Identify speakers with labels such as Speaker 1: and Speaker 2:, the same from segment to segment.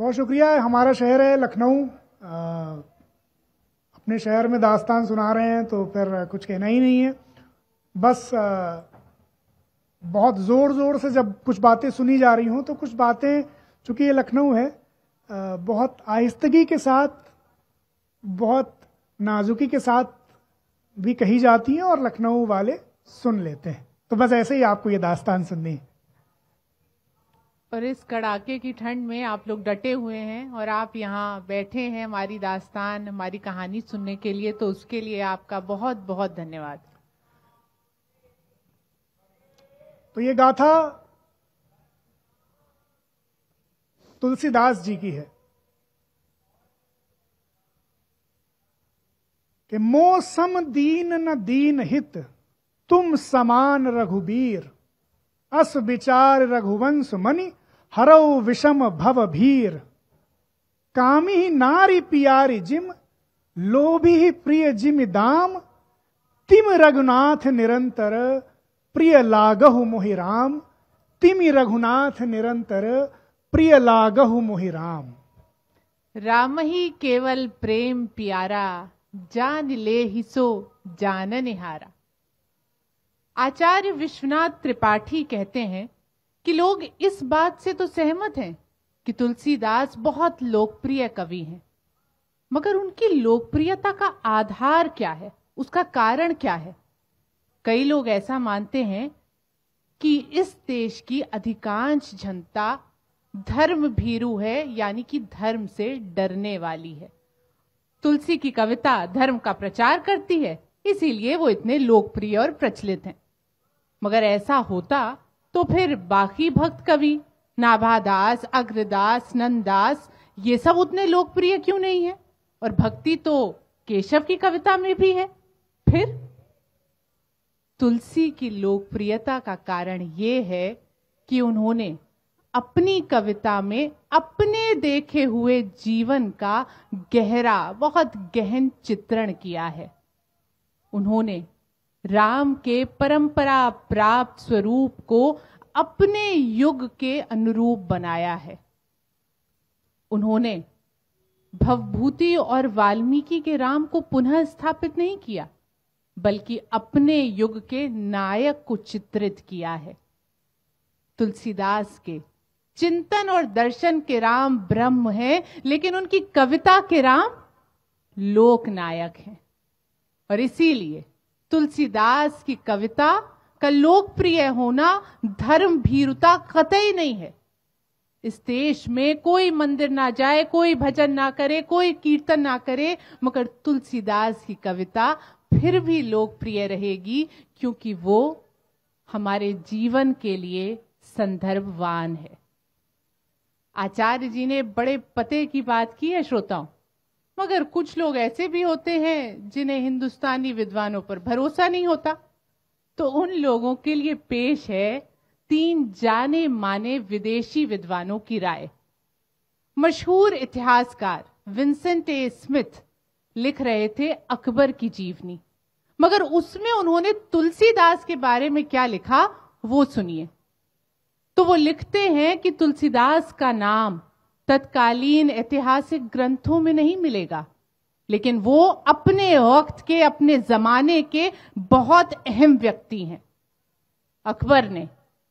Speaker 1: बहुत शुक्रिया हमारा शहर है लखनऊ अपने शहर में दास्तान सुना रहे हैं तो फिर कुछ कहना ही नहीं है बस आ, बहुत ज़ोर ज़ोर से जब कुछ बातें सुनी जा रही हों तो कुछ बातें चूँकि ये लखनऊ है आ, बहुत आहिस्तगी के साथ बहुत नाजुकी के साथ भी कही जाती हैं और लखनऊ वाले सुन लेते हैं तो बस ऐसे ही आपको ये दास्तान सुननी है
Speaker 2: और इस कड़ाके की ठंड में आप लोग डटे हुए हैं और आप यहाँ बैठे हैं हमारी दास्तान हमारी कहानी सुनने के लिए तो उसके लिए आपका बहुत बहुत धन्यवाद तो ये गाथा
Speaker 1: तुलसीदास जी की है कि मोसम दीन न दीन हित तुम समान रघुबीर अस विचार रघुवंश मनी हरौ विषम भव भीर कामी ही नारी पियारी जिम लोभी ही प्रिय जिम दाम तिम रघुनाथ निरंतर प्रिय लागहु राम तिमि रघुनाथ निरंतर प्रिय लागहु
Speaker 2: मोहिराम राम ही केवल प्रेम प्यारा जान ले ही सो जान निहारा आचार्य विश्वनाथ त्रिपाठी कहते हैं कि लोग इस बात से तो सहमत हैं कि तुलसीदास बहुत लोकप्रिय कवि हैं मगर उनकी लोकप्रियता का आधार क्या है उसका कारण क्या है कई लोग ऐसा मानते हैं कि इस देश की अधिकांश जनता धर्म भीरू है यानी कि धर्म से डरने वाली है तुलसी की कविता धर्म का प्रचार करती है इसीलिए वो इतने लोकप्रिय और प्रचलित हैं मगर ऐसा होता तो फिर बाकी भक्त कवि नाभादास अग्रदास नंदास ये सब उतने लोकप्रिय क्यों नहीं है और भक्ति तो केशव की कविता में भी है फिर तुलसी की लोकप्रियता का कारण ये है कि उन्होंने अपनी कविता में अपने देखे हुए जीवन का गहरा बहुत गहन चित्रण किया है उन्होंने राम के परंपरा प्राप्त स्वरूप को अपने युग के अनुरूप बनाया है उन्होंने भवभूति और वाल्मीकि के राम को पुनः स्थापित नहीं किया बल्कि अपने युग के नायक को चित्रित किया है तुलसीदास के चिंतन और दर्शन के राम ब्रह्म है लेकिन उनकी कविता के राम लोक नायक हैं और इसीलिए तुलसीदास की कविता का लोकप्रिय होना धर्म भीरुता कतई नहीं है इस देश में कोई मंदिर ना जाए कोई भजन ना करे कोई कीर्तन ना करे मगर तुलसीदास की कविता फिर भी लोकप्रिय रहेगी क्योंकि वो हमारे जीवन के लिए संदर्भवान है आचार्य जी ने बड़े पते की बात की है श्रोताओं मगर कुछ लोग ऐसे भी होते हैं जिन्हें हिंदुस्तानी विद्वानों पर भरोसा नहीं होता तो उन लोगों के लिए पेश है तीन जाने माने विदेशी विद्वानों की राय मशहूर इतिहासकार विंसेंट ए स्मिथ लिख रहे थे अकबर की जीवनी मगर उसमें उन्होंने तुलसीदास के बारे में क्या लिखा वो सुनिए तो वो लिखते हैं कि तुलसीदास का नाम तत्कालीन ऐतिहासिक ग्रंथों में नहीं मिलेगा लेकिन वो अपने वक्त के अपने जमाने के बहुत अहम व्यक्ति हैं अकबर ने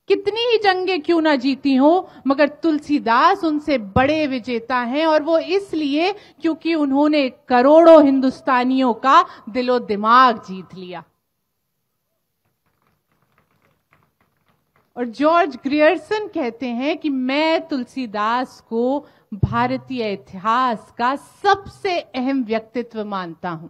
Speaker 2: कितनी ही जंगे क्यों ना जीती हो मगर तुलसीदास उनसे बड़े विजेता हैं और वो इसलिए क्योंकि उन्होंने करोड़ों हिंदुस्तानियों का दिलो दिमाग जीत लिया और जॉर्ज ग्रियर्सन कहते हैं कि मैं तुलसीदास को भारतीय इतिहास का सबसे अहम व्यक्तित्व मानता हूं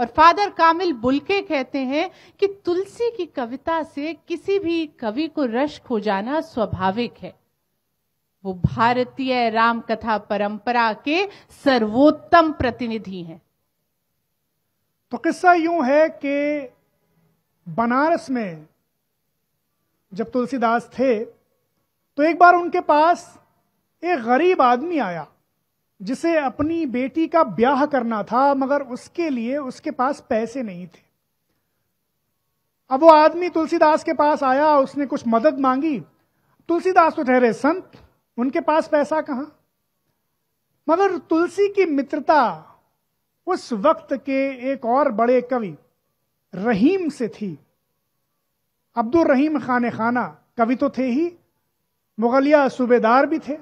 Speaker 2: और फादर कामिल बुलके कहते हैं कि तुलसी की कविता से किसी भी कवि को रश हो जाना स्वाभाविक है वो भारतीय राम कथा परंपरा के सर्वोत्तम प्रतिनिधि हैं
Speaker 1: तो किस्सा यूं है कि बनारस में जब तुलसीदास थे तो एक बार उनके पास एक गरीब आदमी आया जिसे अपनी बेटी का ब्याह करना था मगर उसके लिए उसके पास पैसे नहीं थे अब वो आदमी तुलसीदास के पास आया उसने कुछ मदद मांगी तुलसीदास तो ठहरे संत उनके पास पैसा कहाँ मगर तुलसी की मित्रता उस वक्त के एक और बड़े कवि रहीम से थी अब्दुल रहीम खान खाना कवि तो थे ही मुगलिया सूबेदार भी थे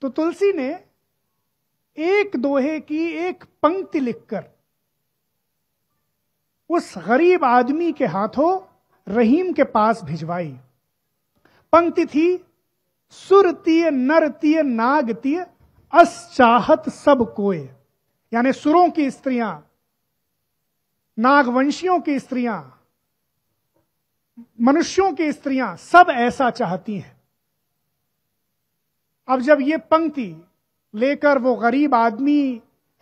Speaker 1: तो तुलसी ने एक दोहे की एक पंक्ति लिखकर उस गरीब आदमी के हाथों रहीम के पास भिजवाई पंक्ति थी सुरतीय नरतीय नागतीय अस चाहत सब कोय यानी सुरों की स्त्रियां नागवंशियों की स्त्रियां मनुष्यों की स्त्रियां सब ऐसा चाहती हैं अब जब ये पंक्ति लेकर वो गरीब आदमी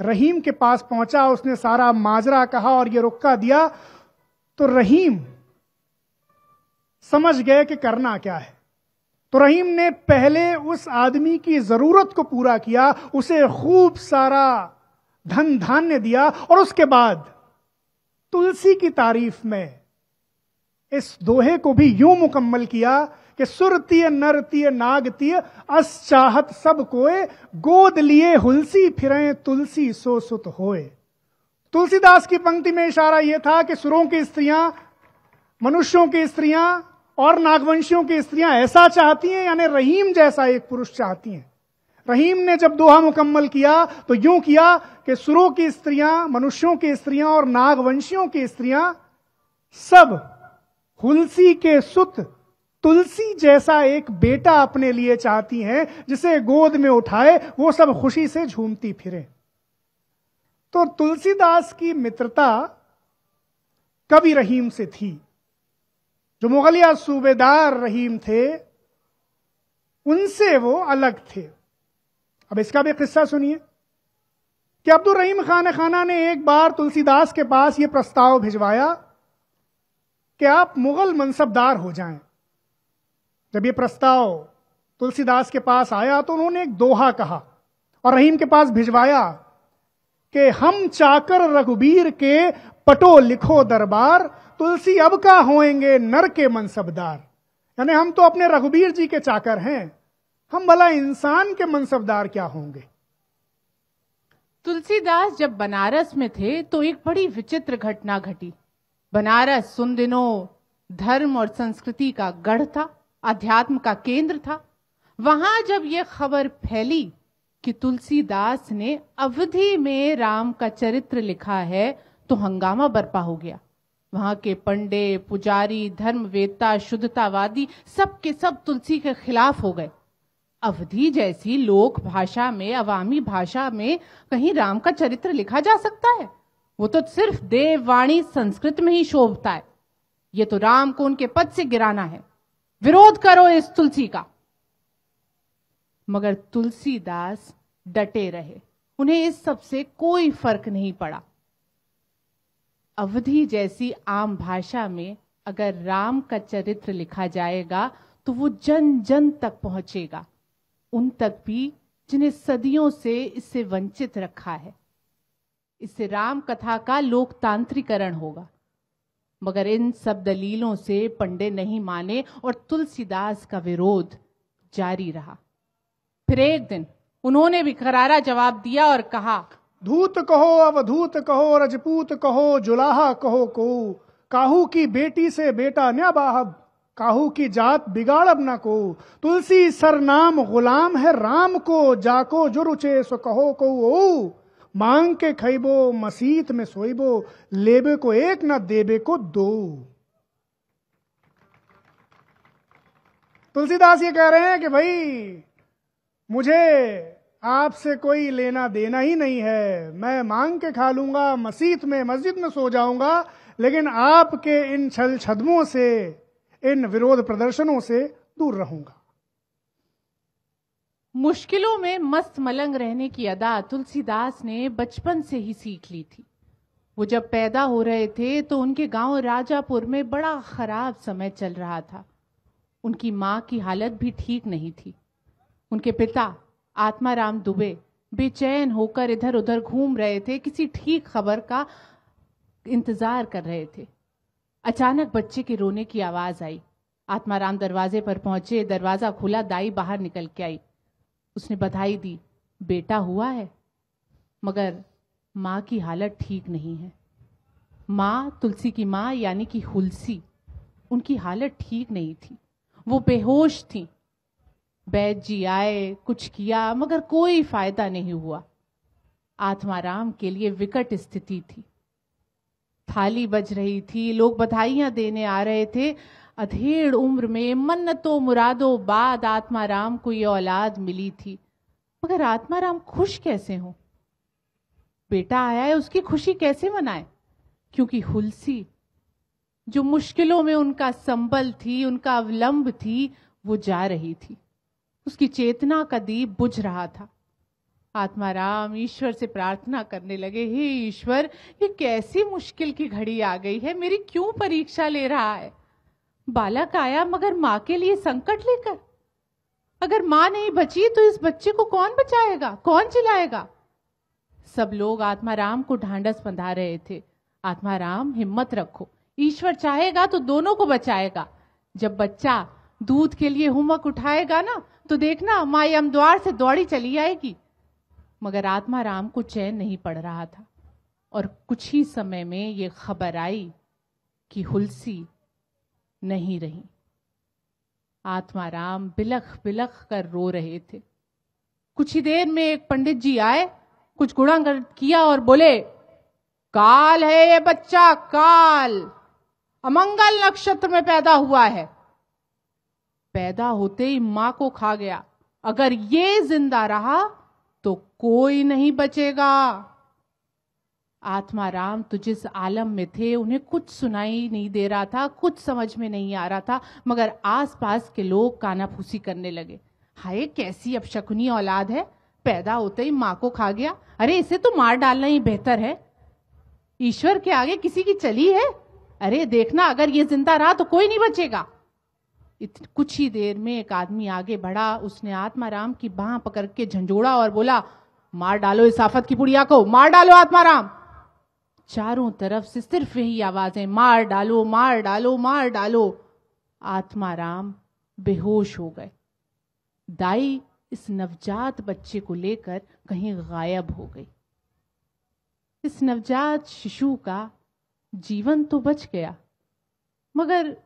Speaker 1: रहीम के पास पहुंचा उसने सारा माजरा कहा और ये रुक्का दिया तो रहीम समझ गए कि करना क्या है तो रहीम ने पहले उस आदमी की जरूरत को पूरा किया उसे खूब सारा धन धान्य दिया और उसके बाद तुलसी की तारीफ में इस दोहे को भी यूं मुकम्मल किया कि सुरतीय नरतीय नागतीय अश्चाहत सब कोय गोद लिए हुलसी फिरें तुलसी सो सुत होए तुलसीदास की पंक्ति में इशारा यह था कि सुरों की स्त्रियां मनुष्यों की स्त्रियां और नागवंशियों की स्त्रियां ऐसा चाहती हैं यानी रहीम जैसा एक पुरुष चाहती हैं रहीम ने जब दोहा मुकम्मल किया तो यूं किया कि सुरों की स्त्रियां मनुष्यों की स्त्रियां और नागवंशियों की स्त्रियां सब तुलसी के सुत तुलसी जैसा एक बेटा अपने लिए चाहती हैं जिसे गोद में उठाए वो सब खुशी से झूमती फिरे तो तुलसीदास की मित्रता कवि रहीम से थी जो मुगलिया सूबेदार रहीम थे उनसे वो अलग थे अब इसका भी किस्सा सुनिए कि अब्दुल रहीम खान खाना ने एक बार तुलसीदास के पास ये प्रस्ताव भिजवाया कि आप मुगल मनसबदार हो जाएं। जब ये प्रस्ताव तुलसीदास के पास आया तो उन्होंने एक दोहा कहा और रहीम के पास भिजवाया कि हम चाकर रघुबीर के पटो लिखो दरबार तुलसी अब का होएंगे नर के मनसबदार यानी हम तो अपने रघुबीर जी के चाकर हैं हम भला इंसान के मनसबदार क्या होंगे
Speaker 2: तुलसीदास जब बनारस में थे तो एक बड़ी विचित्र घटना घटी बनारस सुन दिनों धर्म और संस्कृति का गढ़ था अध्यात्म का केंद्र था वहां जब यह खबर फैली कि तुलसीदास ने अवधि में राम का चरित्र लिखा है तो हंगामा बर्पा हो गया वहां के पंडे पुजारी धर्मवेत्ता शुद्धतावादी सब के सब तुलसी के खिलाफ हो गए अवधि जैसी लोक भाषा में अवामी भाषा में कहीं राम का चरित्र लिखा जा सकता है वो तो सिर्फ देववाणी संस्कृत में ही शोभता है ये तो राम को उनके पद से गिराना है विरोध करो इस तुलसी का मगर तुलसीदास डटे रहे उन्हें इस सब से कोई फर्क नहीं पड़ा अवधि जैसी आम भाषा में अगर राम का चरित्र लिखा जाएगा तो वो जन जन तक पहुंचेगा उन तक भी जिन्हें सदियों से इससे वंचित रखा है इससे राम कथा का लोकतांत्रिकरण होगा मगर इन सब दलीलों से पंडे नहीं माने और तुलसीदास का विरोध जारी रहा फिर एक दिन उन्होंने भी करारा जवाब दिया और कहा
Speaker 1: धूत कहो अवधूत कहो रजपूत कहो जुलाहा कहो को काहू की बेटी से बेटा न बाहब काहू की जात बिगाड़ब न को तुलसी सरनाम गुलाम है राम को जाको जो रुचे सो कहो को ओ मांग के खैबो मसीत में सोईबो लेबे को एक ना देबे को दो तुलसीदास ये कह रहे हैं कि भाई मुझे आपसे कोई लेना देना ही नहीं है मैं मांग के खा लूंगा मसीत में मस्जिद में सो जाऊंगा लेकिन आपके इन छल छदमों से इन विरोध प्रदर्शनों से दूर रहूंगा
Speaker 2: मुश्किलों में मस्त मलंग रहने की अदा तुलसीदास ने बचपन से ही सीख ली थी वो जब पैदा हो रहे थे तो उनके गांव राजापुर में बड़ा खराब समय चल रहा था उनकी माँ की हालत भी ठीक नहीं थी उनके पिता आत्माराम दुबे बेचैन होकर इधर उधर घूम रहे थे किसी ठीक खबर का इंतजार कर रहे थे अचानक बच्चे के रोने की आवाज आई आत्माराम दरवाजे पर पहुंचे दरवाजा खुला दाई बाहर निकल के आई उसने बधाई दी बेटा हुआ है मगर माँ की हालत ठीक नहीं है माँ तुलसी की माँ यानी कि हुलसी उनकी हालत ठीक नहीं थी वो बेहोश थी बैद जी आए कुछ किया मगर कोई फायदा नहीं हुआ आत्माराम के लिए विकट स्थिति थी थाली बज रही थी लोग बधाइयां देने आ रहे थे अधेड़ उम्र में मन्नतों मुरादों बाद आत्मा राम को ये औलाद मिली थी मगर आत्मा राम खुश कैसे हो बेटा आया है उसकी खुशी कैसे मनाए क्योंकि हुलसी जो मुश्किलों में उनका संबल थी उनका अवलंब थी वो जा रही थी उसकी चेतना का दीप बुझ रहा था आत्मा राम ईश्वर से प्रार्थना करने लगे हे ईश्वर ये कैसी मुश्किल की घड़ी आ गई है मेरी क्यों परीक्षा ले रहा है बालक आया मगर माँ के लिए संकट लेकर अगर माँ नहीं बची तो इस बच्चे को कौन बचाएगा कौन चिलाएगा सब लोग आत्माराम को ढांढस बंधा रहे थे आत्माराम हिम्मत रखो ईश्वर चाहेगा तो दोनों को बचाएगा जब बच्चा दूध के लिए हुमक उठाएगा ना तो देखना माँ यमद्वार से दौड़ी चली आएगी मगर आत्माराम को चैन नहीं पड़ रहा था और कुछ ही समय में ये खबर आई कि हुलसी नहीं रही आत्मा राम बिलख बिलख कर रो रहे थे कुछ ही देर में एक पंडित जी आए कुछ गुणा किया और बोले काल है ये बच्चा काल अमंगल नक्षत्र में पैदा हुआ है पैदा होते ही मां को खा गया अगर ये जिंदा रहा तो कोई नहीं बचेगा आत्मा राम तो जिस आलम में थे उन्हें कुछ सुनाई नहीं दे रहा था कुछ समझ में नहीं आ रहा था मगर आसपास के लोग कानाफूसी करने लगे हाय कैसी अब शकुनी औलाद है पैदा होते ही माँ को खा गया अरे इसे तो मार डालना ही बेहतर है ईश्वर के आगे किसी की चली है अरे देखना अगर ये जिंदा रहा तो कोई नहीं बचेगा कुछ ही देर में एक आदमी आगे बढ़ा उसने आत्मा राम की बांह पकड़ के झंझोड़ा और बोला मार डालो इस आफत की पुड़िया को मार डालो आत्मा राम चारों तरफ से सिर्फ यही आवाजें मार डालो मार डालो मार डालो आत्माराम बेहोश हो गए दाई इस नवजात बच्चे को लेकर कहीं गायब हो गई इस नवजात शिशु का जीवन तो बच गया मगर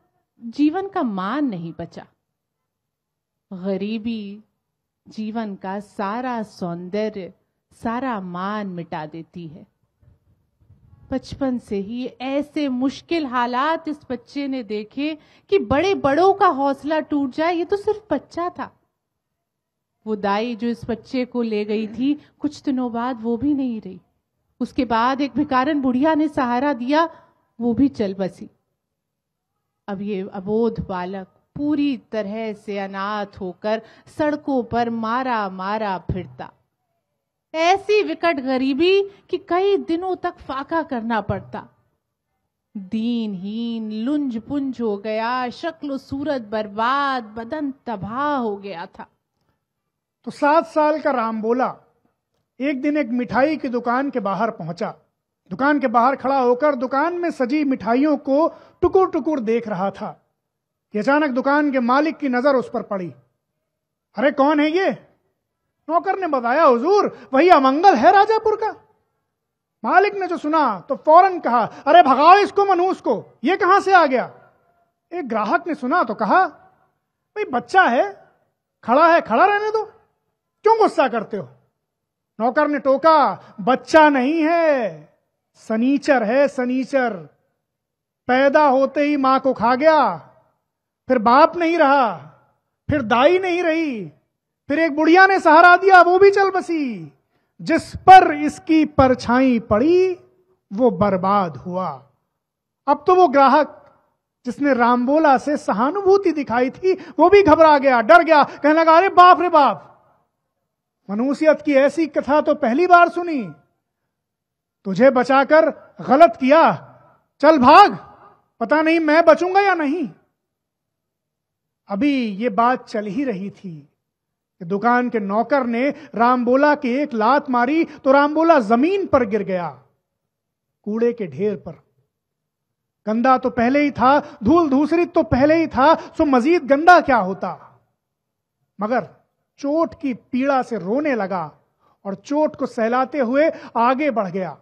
Speaker 2: जीवन का मान नहीं बचा गरीबी जीवन का सारा सौंदर्य सारा मान मिटा देती है बचपन से ही ऐसे मुश्किल हालात इस बच्चे ने देखे कि बड़े बड़ों का हौसला टूट जाए ये तो सिर्फ बच्चा था वो दाई जो इस बच्चे को ले गई थी कुछ दिनों बाद वो भी नहीं रही उसके बाद एक भिकारन बुढ़िया ने सहारा दिया वो भी चल बसी अब ये अबोध बालक पूरी तरह से अनाथ होकर सड़कों पर मारा मारा फिरता ऐसी विकट गरीबी कि कई दिनों तक फाका करना पड़ता दीन हीन लुंज पुंज हो गया शक्ल सूरत बर्बाद बदन तबाह हो गया था तो सात साल
Speaker 1: का राम बोला एक दिन एक मिठाई की दुकान के बाहर पहुंचा दुकान के बाहर खड़ा होकर दुकान में सजी मिठाइयों को टुकुर टुकुर देख रहा था अचानक दुकान के मालिक की नजर उस पर पड़ी अरे कौन है ये नौकर ने बताया हुजूर वही अमंगल है राजापुर का मालिक ने जो सुना तो फौरन कहा अरे भगाओ इसको मनुष को ये कहां से आ गया एक ग्राहक ने सुना तो कहा भाई बच्चा है खड़ा है खड़ा रहने दो क्यों गुस्सा करते हो नौकर ने टोका बच्चा नहीं है सनीचर है सनीचर पैदा होते ही मां को खा गया फिर बाप नहीं रहा फिर दाई नहीं रही फिर एक बुढ़िया ने सहारा दिया वो भी चल बसी जिस पर इसकी परछाई पड़ी वो बर्बाद हुआ अब तो वो ग्राहक जिसने रामबोला से सहानुभूति दिखाई थी वो भी घबरा गया डर गया कहने लगा अरे बाप रे बाप मनुष्यत की ऐसी कथा तो पहली बार सुनी तुझे बचाकर गलत किया चल भाग पता नहीं मैं बचूंगा या नहीं अभी ये बात चल ही रही थी दुकान के नौकर ने रामबोला की एक लात मारी तो रामबोला जमीन पर गिर गया कूड़े के ढेर पर गंदा तो पहले ही था धूल धूसरी तो पहले ही था सो मजीद गंदा क्या होता मगर चोट की पीड़ा से रोने लगा और चोट को सहलाते हुए आगे बढ़ गया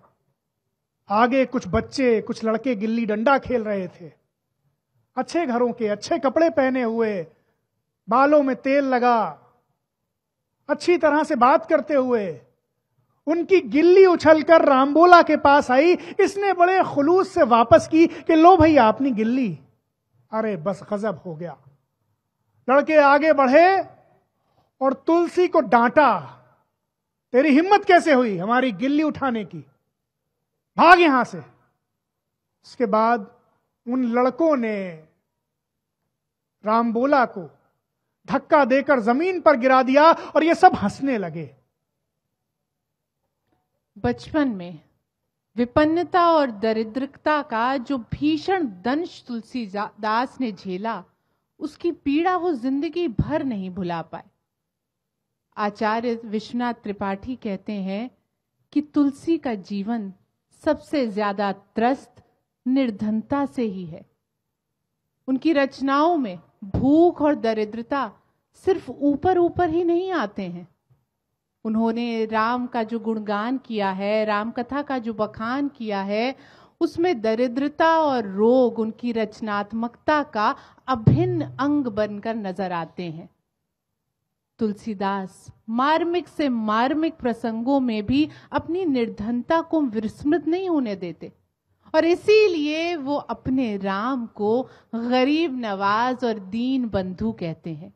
Speaker 1: आगे कुछ बच्चे कुछ लड़के गिल्ली डंडा खेल रहे थे अच्छे घरों के अच्छे कपड़े पहने हुए बालों में तेल लगा अच्छी तरह से बात करते हुए उनकी गिल्ली उछलकर रामबोला के पास आई इसने बड़े खुलूस से वापस की कि लो भैया आपनी गिल्ली अरे बस गजब हो गया लड़के आगे बढ़े और तुलसी को डांटा तेरी हिम्मत कैसे हुई हमारी गिल्ली उठाने की भाग यहां से उसके बाद उन लड़कों ने रामबोला को धक्का देकर जमीन पर गिरा दिया और ये सब हंसने लगे
Speaker 2: बचपन में विपन्नता और दरिद्रता का जो भीषण दंश तुलसी दास ने झेला उसकी पीड़ा वो जिंदगी भर नहीं भुला पाए आचार्य विश्वनाथ त्रिपाठी कहते हैं कि तुलसी का जीवन सबसे ज्यादा त्रस्त निर्धनता से ही है उनकी रचनाओं में भूख और दरिद्रता सिर्फ ऊपर ऊपर ही नहीं आते हैं उन्होंने राम का जो गुणगान किया है राम कथा का जो बखान किया है उसमें दरिद्रता और रोग उनकी रचनात्मकता का अभिन्न अंग बनकर नजर आते हैं तुलसीदास मार्मिक से मार्मिक प्रसंगों में भी अपनी निर्धनता को विस्मृत नहीं होने देते और इसीलिए वो अपने राम को गरीब नवाज और दीन बंधु कहते हैं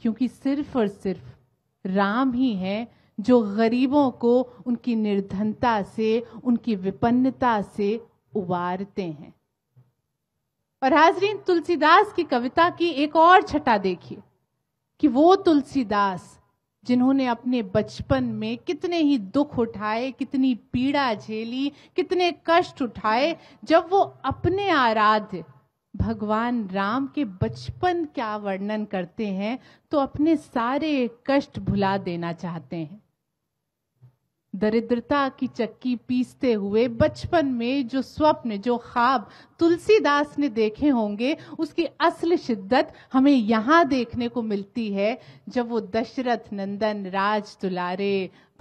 Speaker 2: क्योंकि सिर्फ और सिर्फ राम ही हैं जो गरीबों को उनकी निर्धनता से उनकी विपन्नता से उबारते हैं और हाजरीन तुलसीदास की कविता की एक और छटा देखिए कि वो तुलसीदास जिन्होंने अपने बचपन में कितने ही दुख उठाए कितनी पीड़ा झेली कितने कष्ट उठाए जब वो अपने आराध्य भगवान राम के बचपन का वर्णन करते हैं तो अपने सारे कष्ट भुला देना चाहते हैं दरिद्रता की चक्की पीसते हुए बचपन में जो स्वप्न जो ख्वाब तुलसीदास ने देखे होंगे उसकी असल शिद्दत हमें यहाँ देखने को मिलती है जब वो दशरथ नंदन राज तुलारे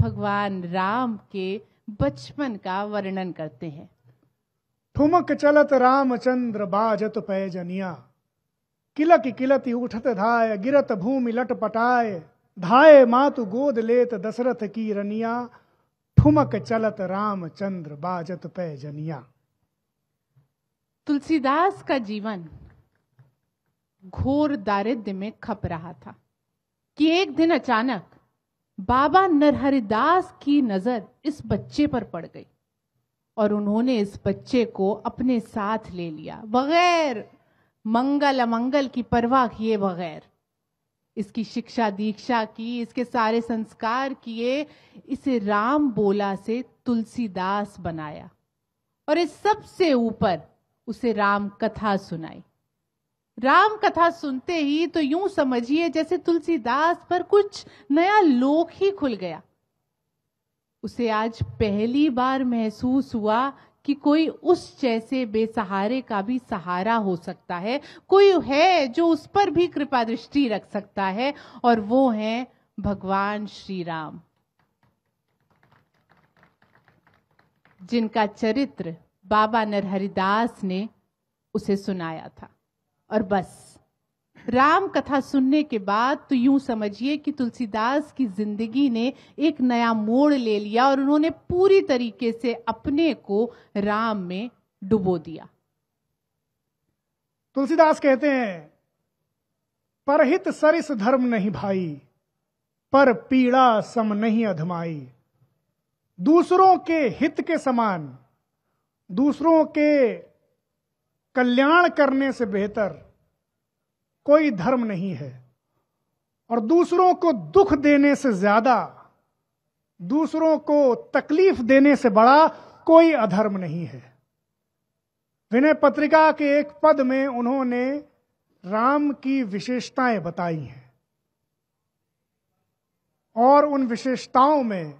Speaker 2: भगवान राम के बचपन का वर्णन करते हैं
Speaker 1: ठुमक चलत रामचंद्र बाजत जनिया किलक किलती उठत धाय गिरत भूमि लट पटाय धाय मातु गोद लेत दशरथ की रनिया ठुमक चलत रामचंद्र बाजत जनिया
Speaker 2: तुलसीदास का जीवन घोर दारिद्र्य में खप रहा था कि एक दिन अचानक बाबा नरहरिदास की नजर इस बच्चे पर पड़ गई और उन्होंने इस बच्चे को अपने साथ ले लिया बगैर मंगल अमंगल की परवाह किए बगैर इसकी शिक्षा दीक्षा की इसके सारे संस्कार किए इसे राम बोला से तुलसीदास बनाया और इस सबसे ऊपर उसे राम कथा सुनाई राम कथा सुनते ही तो यूं समझिए जैसे तुलसीदास पर कुछ नया लोक ही खुल गया उसे आज पहली बार महसूस हुआ कि कोई उस जैसे बेसहारे का भी सहारा हो सकता है कोई है जो उस पर भी कृपा दृष्टि रख सकता है और वो है भगवान श्री राम जिनका चरित्र बाबा नरहरिदास ने उसे सुनाया था और बस राम कथा सुनने के बाद तो यूं समझिए कि तुलसीदास की जिंदगी ने एक नया मोड़ ले लिया और उन्होंने पूरी तरीके से अपने को राम में डुबो दिया
Speaker 1: तुलसीदास कहते हैं परहित सरिस धर्म नहीं भाई पर पीड़ा सम नहीं अधमाई दूसरों के हित के समान दूसरों के कल्याण करने से बेहतर कोई धर्म नहीं है और दूसरों को दुख देने से ज्यादा दूसरों को तकलीफ देने से बड़ा कोई अधर्म नहीं है विनय पत्रिका के एक पद में उन्होंने राम की विशेषताएं बताई हैं और उन विशेषताओं में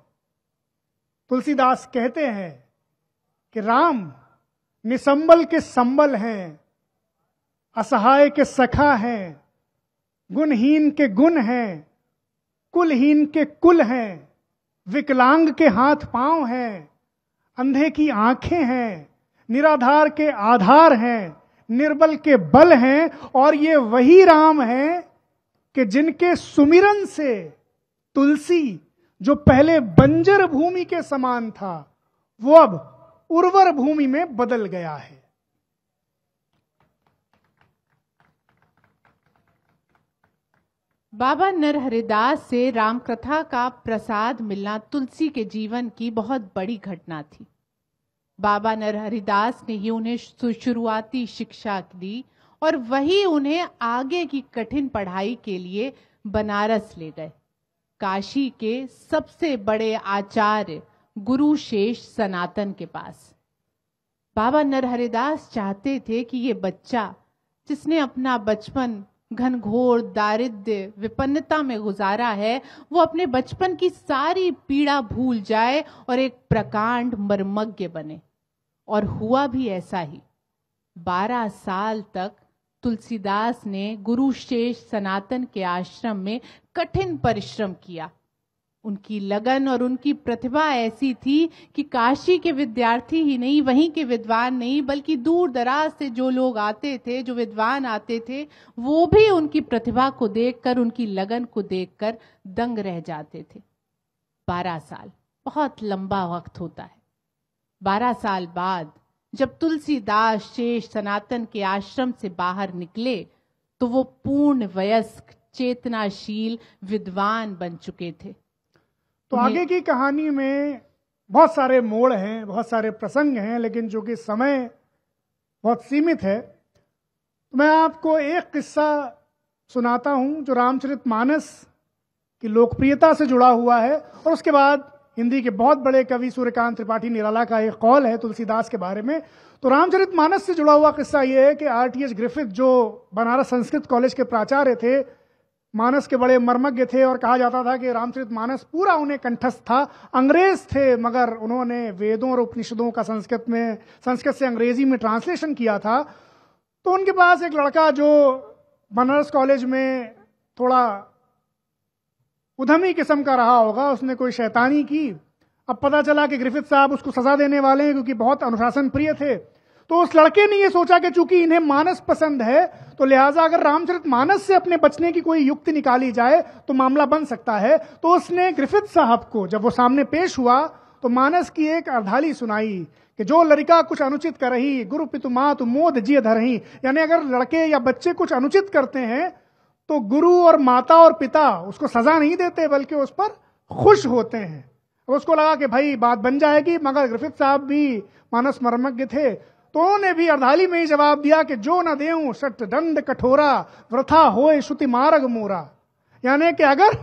Speaker 1: तुलसीदास कहते हैं कि राम निसंबल के संबल हैं असहाय के सखा है गुणहीन के गुण है कुलहीन के कुल है विकलांग के हाथ पांव है अंधे की आंखें हैं निराधार के आधार हैं निर्बल के बल हैं और ये वही राम हैं कि जिनके सुमिरन से तुलसी जो पहले बंजर भूमि के समान था वो अब उर्वर भूमि
Speaker 2: में बदल गया है बाबा नरहरिदास से रामकथा का प्रसाद मिलना तुलसी के जीवन की बहुत बड़ी घटना थी बाबा नरहरिदास ने ही उन्हें शुरुआती शिक्षा दी और वही उन्हें आगे की कठिन पढ़ाई के लिए बनारस ले गए काशी के सबसे बड़े आचार्य गुरु शेष सनातन के पास बाबा नरहरिदास चाहते थे कि ये बच्चा जिसने अपना बचपन घनघोर दारिद्र्य विपन्नता में गुजारा है वो अपने बचपन की सारी पीड़ा भूल जाए और एक प्रकांड मर्मज्ञ बने और हुआ भी ऐसा ही बारह साल तक तुलसीदास ने गुरु शेष सनातन के आश्रम में कठिन परिश्रम किया उनकी लगन और उनकी प्रतिभा ऐसी थी कि काशी के विद्यार्थी ही नहीं वहीं के विद्वान नहीं बल्कि दूर दराज से जो लोग आते थे जो विद्वान आते थे वो भी उनकी प्रतिभा को देखकर उनकी लगन को देखकर दंग रह जाते थे बारह साल बहुत लंबा वक्त होता है बारह साल बाद जब तुलसीदास शेष सनातन के आश्रम से बाहर निकले तो वो पूर्ण वयस्क चेतनाशील विद्वान बन चुके थे तो आगे
Speaker 1: की कहानी में बहुत सारे मोड़ हैं बहुत सारे प्रसंग हैं लेकिन जो कि समय बहुत सीमित है तो मैं आपको एक किस्सा सुनाता हूं जो रामचरित मानस की लोकप्रियता से जुड़ा हुआ है और उसके बाद हिंदी के बहुत बड़े कवि सूर्यकांत त्रिपाठी निराला का एक कौल है तुलसीदास के बारे में तो रामचरित मानस से जुड़ा हुआ किस्सा यह है कि आर टी एच ग्रिफिथ जो बनारस संस्कृत कॉलेज के प्राचार्य थे मानस के बड़े मर्मज्ञ थे और कहा जाता था कि रामचरित मानस पूरा उन्हें कंठस्थ था अंग्रेज थे मगर उन्होंने वेदों और उपनिषदों का संस्कृत में संस्कृत से अंग्रेजी में ट्रांसलेशन किया था तो उनके पास एक लड़का जो बनारस कॉलेज में थोड़ा उधमी किस्म का रहा होगा उसने कोई शैतानी की अब पता चला कि ग्रिफिथ साहब उसको सजा देने वाले हैं क्योंकि बहुत अनुशासन प्रिय थे तो उस लड़के ने यह सोचा कि चूंकि इन्हें मानस पसंद है तो लिहाजा अगर रामचरित मानस से अपने बचने की कोई युक्ति निकाली जाए तो मामला बन सकता है तो उसने ग्रिफित साहब को जब वो सामने पेश हुआ तो मानस की एक अर्धाली सुनाई कि जो लड़का कुछ अनुचित कर रही गुरु पितु मात मोद जी धरही यानी अगर लड़के या बच्चे कुछ अनुचित करते हैं तो गुरु और माता और पिता उसको सजा नहीं देते बल्कि उस पर खुश होते हैं उसको लगा कि भाई बात बन जाएगी मगर ग्रिफित साहब भी मानस मर्मज्ञ थे तो ने भी अर्धाली में ही जवाब दिया कि जो न दे सट दंड कठोरा वृथा होए श्रुति मार्ग मोरा यानी कि अगर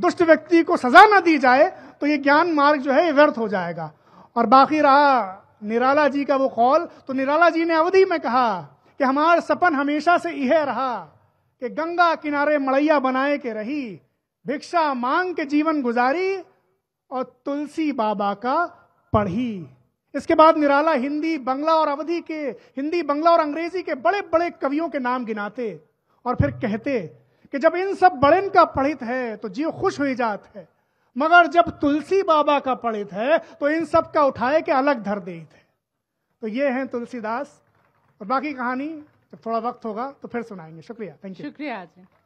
Speaker 1: दुष्ट व्यक्ति को सजा न दी जाए तो ये ज्ञान मार्ग जो है व्यर्थ हो जाएगा और बाकी रहा निराला जी का वो कौल तो निराला जी ने अवधि में कहा कि हमारा सपन हमेशा से यह रहा कि गंगा किनारे मड़ैया बनाए के रही भिक्षा मांग के जीवन गुजारी और तुलसी बाबा का पढ़ी इसके बाद निराला हिंदी बंगला और अवधि के हिंदी बंगला और अंग्रेजी के बड़े बड़े कवियों के नाम गिनाते और फिर कहते कि जब इन सब बड़े का पढ़ित है तो जीव खुश हुई जात है मगर जब तुलसी बाबा का पढ़ित है तो इन सब का उठाए के अलग धर दे थे तो ये हैं तुलसीदास और बाकी कहानी जब थोड़ा वक्त होगा तो फिर सुनाएंगे शुक्रिया थैंक यू
Speaker 2: शुक्रिया